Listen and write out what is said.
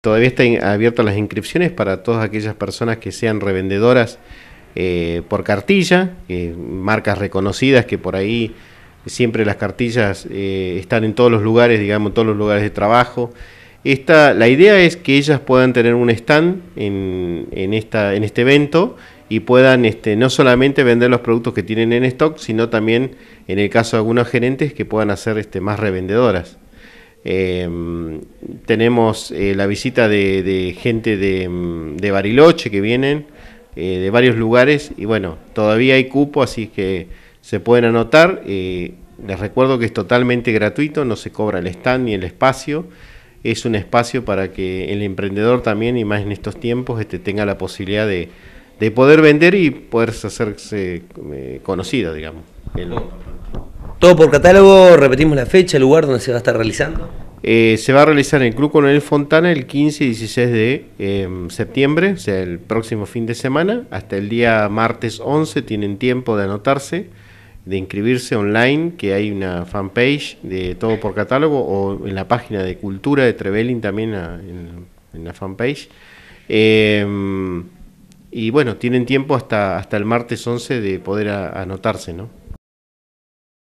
Todavía están abiertas las inscripciones para todas aquellas personas que sean revendedoras eh, por cartilla, marcas reconocidas que por ahí siempre las cartillas eh, están en todos los lugares, digamos, en todos los lugares de trabajo. Esta, la idea es que ellas puedan tener un stand en, esta, en este evento y puedan este, no solamente vender los productos que tienen en stock, sino también, en el caso de algunos gerentes, que puedan hacer este, más revendedoras. Em, tenemos eh, la visita de, gente mm, de, Bariloche que vienen eh, de varios lugares y bueno, todavía hay cupo, así que se pueden anotar. Eh, les recuerdo que es totalmente gratuito, no se cobra el stand ni el espacio. Es un espacio para que el emprendedor también, y más en estos tiempos, este, tenga la posibilidad de, poder vender y poder hacerse conocido, digamos. Todo por catálogo, repetimos la fecha, el lugar donde se va a estar realizando. Eh, se va a realizar en el Club Coronel Fontana el 15 y 16 de em, septiembre, o sea, el próximo fin de semana, hasta el día martes 11 tienen tiempo de anotarse, de inscribirse online, que hay una fanpage de Todo por Catálogo o en la página de Cultura de Trevelin también ah, en, la fanpage. Em, y bueno, tienen tiempo hasta, hasta el martes 11 de poder ah, anotarse, ¿no?